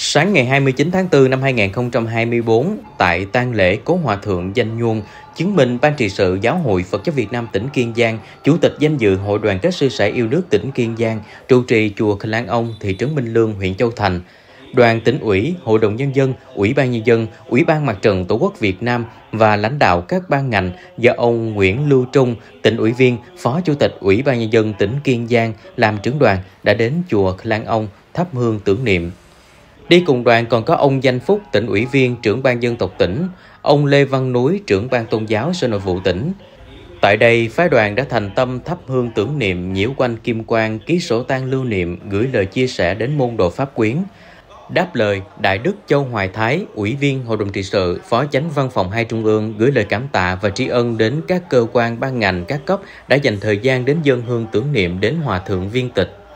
Sáng ngày 29 tháng 4 năm 2024, tại tang lễ Cố Hòa Thượng Danh Nhuông, chứng minh Ban trị sự Giáo hội Phật giáo Việt Nam tỉnh Kiên Giang, Chủ tịch danh dự Hội đoàn các sư sãi yêu nước tỉnh Kiên Giang, trụ trì chùa Khánh Lan Ông, thị trấn Minh Lương, huyện Châu Thành. Đoàn tỉnh ủy, Hội đồng Nhân dân, Ủy ban Nhân dân, Ủy ban Mặt trận Tổ quốc Việt Nam và lãnh đạo các ban ngành do ông Nguyễn Lưu Trung, tỉnh ủy viên, Phó Chủ tịch Ủy ban Nhân dân tỉnh Kiên Giang làm trưởng đoàn đã đến chùa Khánh Lan Ông thắp hương tưởng niệm Đi cùng đoàn còn có ông Danh Phúc, tỉnh ủy viên, trưởng ban dân tộc tỉnh, ông Lê Văn Núi, trưởng ban tôn giáo Sở Nội vụ tỉnh. Tại đây, phái đoàn đã thành tâm thắp hương tưởng niệm nhiễu quanh Kim Quang, ký sổ tang lưu niệm, gửi lời chia sẻ đến môn đồ Pháp quyến. Đáp lời, Đại đức Châu Hoài Thái, Ủy viên Hội đồng trị sự, Phó Chánh Văn phòng hai Trung ương gửi lời cảm tạ và tri ân đến các cơ quan ban ngành các cấp đã dành thời gian đến dân hương tưởng niệm đến Hòa Thượng Viên Tịch.